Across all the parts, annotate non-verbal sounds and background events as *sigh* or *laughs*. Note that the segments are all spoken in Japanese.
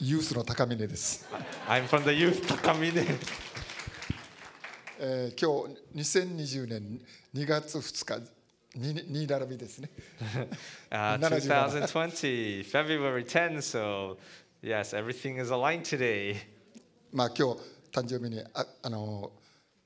ユースの高峰です。I'm from the youth 高峰。えー、今日2020年2月2日に並びですね。uh, 2020 February 10 so yes everything is aligned today. まあ今日誕生日にああの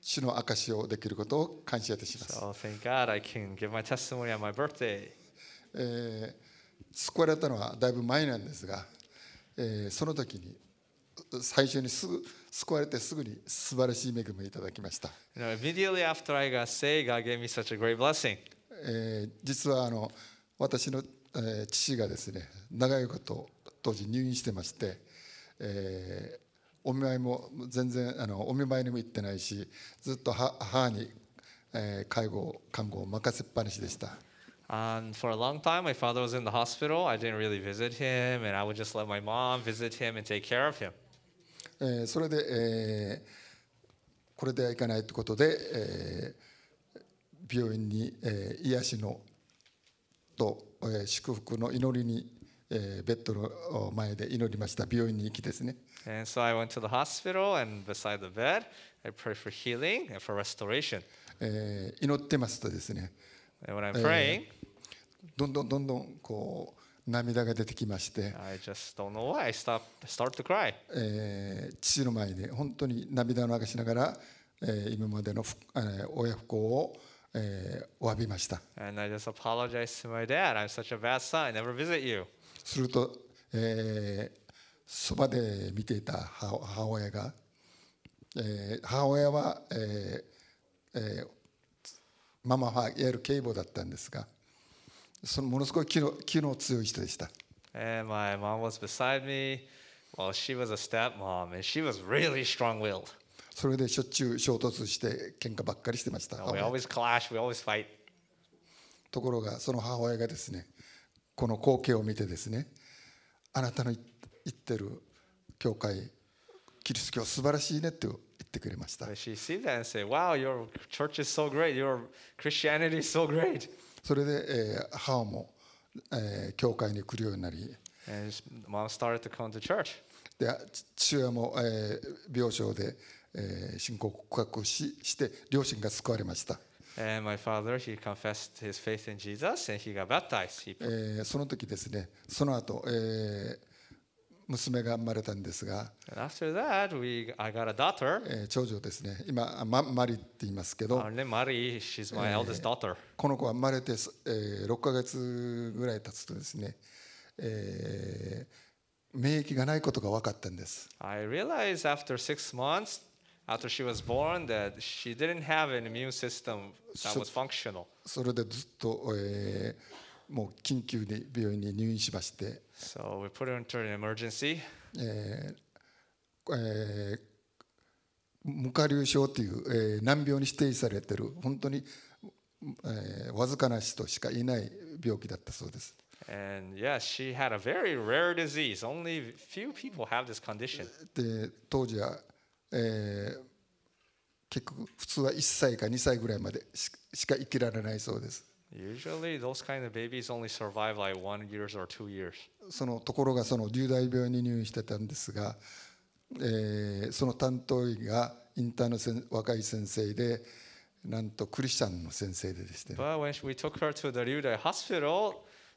主の証をできることを感謝いたします。So thank God I can give my testimony on my birthday. えー、救われたのはだいぶ前なんですが。えその時に最初にすぐ救われてすぐに素晴らしい恵みをいただきました。え実はあの私の、え父がですね長いこと当時入院してまして、えお見舞いも全然あのお見舞いにも行ってないしずっと母に、え介護看護を任せっぱなしでした。And for a long time, my father was in the hospital. I didn't really visit him, and I would just let my mom visit him and take care of him. えー、それで、えー、これではいかないということで、えー、病院に、えー、癒しのと、えー、祝福の祈りに、えー、ベッドの前で祈りました病院に行きですね。And eh, so I went to the hospital and beside the bed, I prayed for healing and for restoration. えー、祈ってますとですね。Eh, a n I'm praying, どんどんどんどんこう涙が出てきまして父の前に本当に涙を流しながら、えー、今までの、えー、親不幸を、えー、お詫びました。すると、えー、そばで見ていた母母親が、えー、母親は、えーえーママはいわゆる警部だったんですがそのものすごい気の強い人でした。それでしょっちゅう衝突して喧嘩ばっかりしてました。We always clash, we always fight. ところがその母親がですね、この光景を見てですね、あなたの言ってる教会、キリスト教素晴らしいねってってくれました。それで、えー、母も、えー、教会に来るようになり、父親も、えー、病床で、えー、信仰告白しして両親が救われました。えその時ですね、その後、えー娘が生まれたんですが、that, 長女ですね、今、ま、マリって言いますけど、ね、Marie, この子は生まれて、えー、6ヶ月ぐらい経つとですね、えー、免疫がないことが分かったんです。I realized after six months after she was born that she didn't have an immune system that was functional. それでずっと、えーもう緊急に病院に入院しまして、so we put into an emergency. えーえー、無下流症という、えー、難病に指定されている本当に、えー、わずかな人しかいない病気だったそうです。And yeah, she had a very rare disease. Only few people have this condition. で当時は、えー、結局普通は1歳か2歳ぐらいまでししか生きられないそうです。Usually those kind of babies only survive like one years or two years. そのところがその重大病に入院してたんですが、えー、その担当医がインターのせん若い先生で、なんとクリスチャンの先生でですね。But when we took her to the Ryudai Hospital,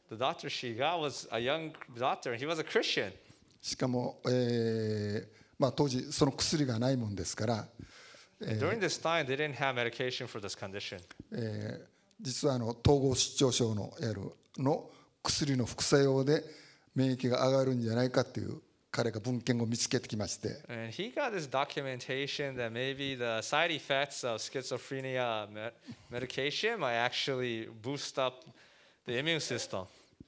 the doctor she got was a young doctor, he was a Christian. しかも、えーまあ、当時その薬がないもんですから。During this time, they didn't have medication for this condition. えー実はあの統合失調症のやるの薬の副作用で免疫が上がるんじゃないかという彼が文献を見つけてきまして。And he got this documentation that maybe the side effects of schizophrenia medication might actually boost up the immune system.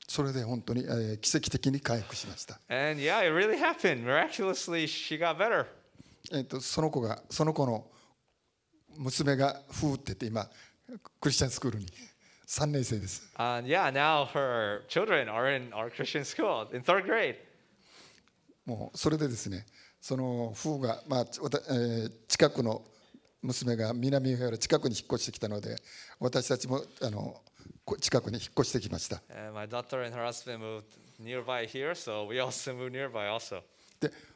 それで本当に、えー、奇跡的に回復しました。And yeah, it really happened. Miraculously, she got better. えっと、その子が、その子の娘がふうって言って今、クリスチャンスクールに。三年生です。あ、uh, yeah, now her c h i l d r e もう、それでですね。その父が、まあ、近くの。娘が南から近くに引っ越してきたので、私たちも、あの。近くに引っ越してきました。で、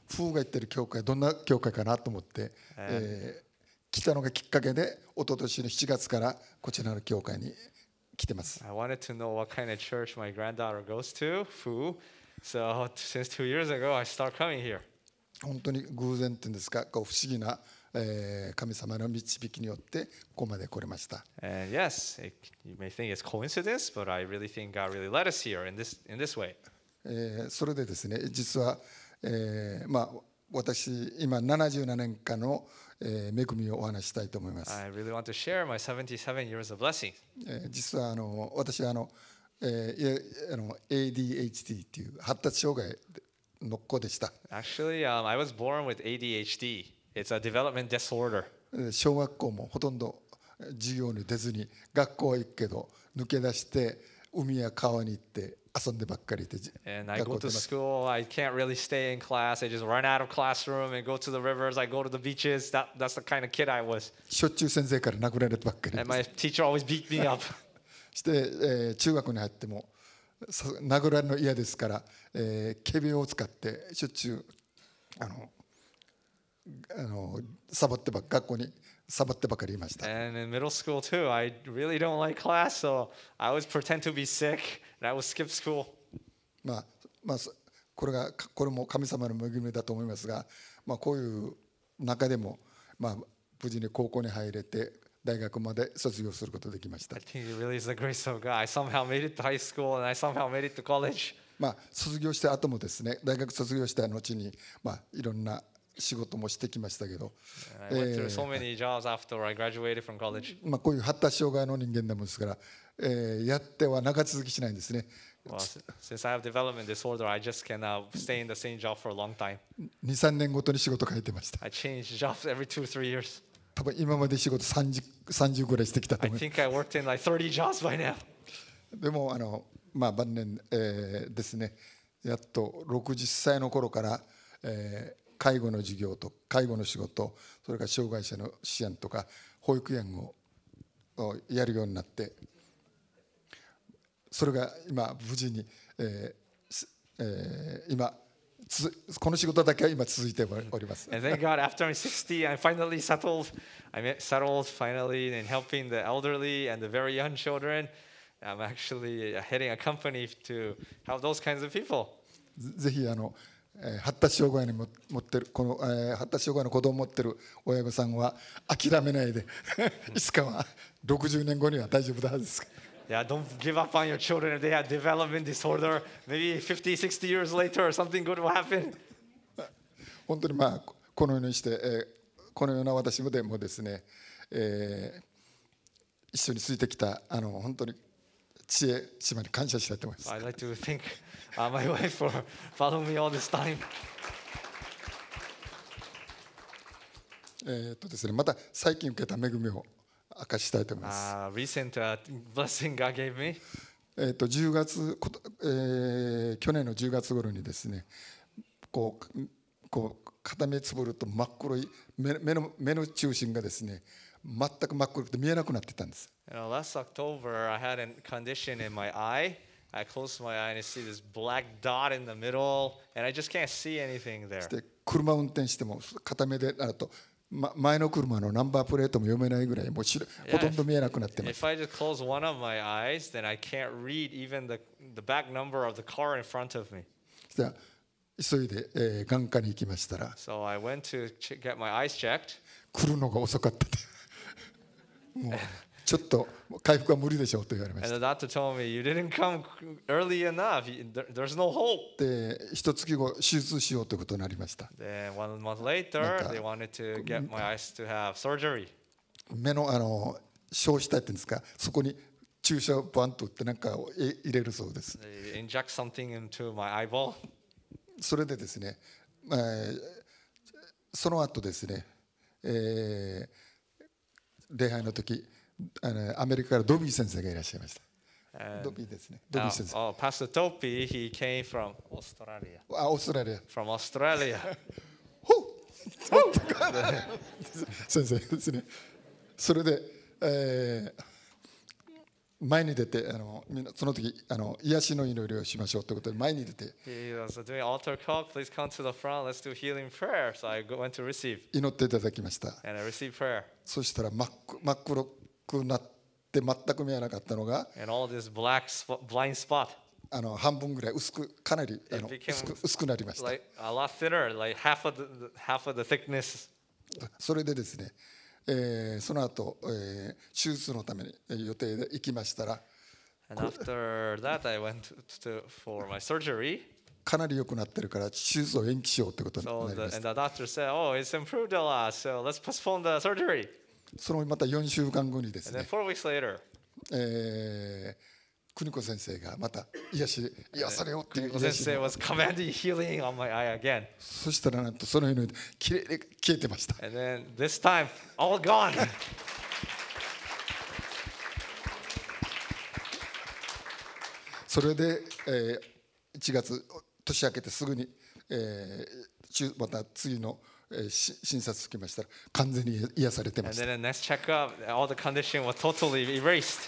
父が行ってる教会、どんな教会かなと思って。来たのがきっかけで、一昨年の7月からこちらの教会に来てます。I wanted to know what kind of church my granddaughter goes to, who. So since two years ago, I start coming here. 本当に偶然っていうんですか、こう不思議な、えー、神様の導きによってここまで来れました。And yes, it, you may think it's coincidence, but I really think God really led us here in this, in this way. えー、それでですね、実は、えー、まあ私今77年間の恵みをお話したいと思います。Really、実はあの私はあの、えー、あの ADHD という発達障害の子でした。小学校もほとんど授業に出ずに学校行くけど抜け出して海や川に行って。遊んでばっかりいて。And I go to school, I can't really stay in class, I just run out of classroom and go to the rivers, I go to the beaches. That, that's the kind of kid I was. しょっちゅう先生から殴られてばっかり。And my teacher always beat me up. して、えー、中学に入っても殴られるの嫌ですから、えー、警備を使ってしょっちゅうあのあのサボってば学校に。サボってばかりいました。Really like、class, so まあ、まあ、これが、これも神様の恵みだと思いますが、まあ、こういう中でも、まあ、無事に高校に入れて、大学まで卒業することができました。まあ、卒業した後もですね、大学卒業した後に、まあ、いろんな仕事もしてきましたけど、まあ、こういう発達障害の人間でもですから、えー、やっては長続きしないんですね。w e 2、3年ごとに仕事変えてました。多分今まで仕事 30, 30ぐらいしてきたと思います。でもあの、まあ、晩年、えー、ですね、やっと60歳の頃から、えー、介護の事業と介護の仕事それから障害者の支援とか保育園をやるようになってそれが今無事に、えーえー、今つこの仕事だけは今続いております。And thank God, after I'm 60, I'm finally settled. I'm settled finally in helping the elderly and the very young children. I'm actually heading a company to help those kinds of people. ぜひあの。発達障害に持ってるこの、えー、発達障害の子供を持ってる親御さんは諦めないでいつかは60年後には大丈夫だはずです。Yeah, don't give up on your children if they have development disorder. Maybe 50, 60 years later, something good will happen. 本当にまあこのようにして、えー、このような私もでもですね、えー、一緒についてきたあの本当に知恵、妻に感謝したいと思います。I'd like to thank、my wife for following me all this time. えっとですね、また最近受けた恵みを明かしたいと思います。Uh, recent、uh, blessing God gave me. えっと10月、えー、去年の10月頃にですね、こうこう固めつぶると真っ黒い目目の目の中心がですね。全く真っ黒くて見えなくなってたんです。Last October, I had a condition in my eye. I close my eye and I see this black dot in the middle, and I just can't see anything there. で車運転しても片目でなると、ま、前の車のナンバープレートも読めないぐらいもうしほとんど見えなくなってます。If I just close one of my eyes, then I can't read even the, the back number of the car in front of me. 急いで、えー、眼科に行きましたら、so I went to get my eyes checked. 来るのが遅かったです。もうちょっと回復は無理でしょうと言われました。目のあの消費したんですか、そこに注射をバンと打って何か入れるそうです。それでですね、えー、その後ですね、えー礼拝の時あのアメリカからドビー先生がいらっしゃいました。ドビーですね。ドビー先生。Oh, Pastor Topi, he came from Australia. あ、オーストラリア。From Australia. *laughs* 先生ですね。それで、えー前に出てあのその時あの癒しの祈りをしましょうということで前に出て祈っていただきましたそしたら真っ黒くなって全く見えなかったのがあの半分ぐらい薄くかなり薄くなりましたそれでですねえー、その後、えー、手術のために予定で行きましたら。かなり良くなってるから手術を延期しようということになりましそのまた4週間後にですね。a え邦子先生がまた癒し癒されよっていう先生 was commanding healing on my eye again そしたらなんとその日のきれいに消えてました and then this time all gone それで、えー、1月年明けてすぐに、えー、また次の診察つきましたら完全に癒されてました。And then the next checkup, all the condition was totally erased.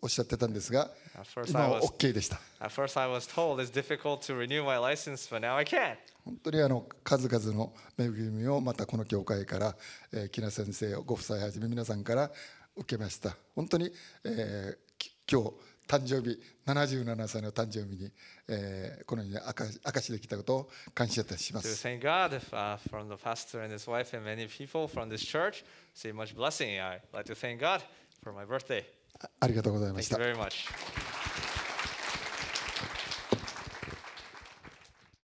おっしゃってたんですが、今は OK でした。本当にあの数々の恵みをまたこの教会から、えー、木名先生、ご夫妻はじめ皆さんから受けました。本当に、えー、今日誕生日、77歳の誕生日に、えー、このように明かし明かしできたことを感謝いたします。Thank God uh, from the pastor and his wife and many people from this church. See much blessing. I'd like to thank God for my birthday. ありがとうございました。